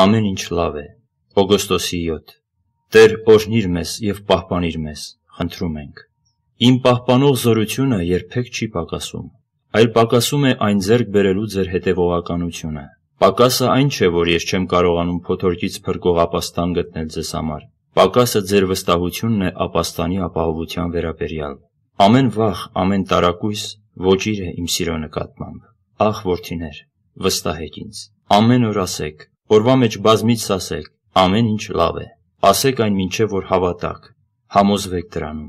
ամեն ինչ լավ է։ Օգոստոսի 7։ Տեր օրհնիր մեզ եւ պահպանիր մեզ, խնդրում ենք։ Իմ պահպանող զորությունը երբեք չի պակասում, այլ պակասում է այն ձեռք բերելու ձեր հետևողականությունը։ Պակասը այն չէ, որ ես չեմ կարողանում փոթորկից փրկող ապաստան գտնել ձեզ համար։ Պակասը ձեր վստահությունն է ապաստանի ապահովության վերաբերյալ։ Ամեն վախ, ամեն տարակույս ոչիր է իմ սիրո նկատմամբ։ Ախ, որդիներ, վստահեք ինձ։ Ամեն օր ասեք. Օրվա մեջ բազմից ասեք. «Ամեն ինչ լավ է»։ Ասեք այն մինչև, որ հավատաք, համոզվեք դրանում։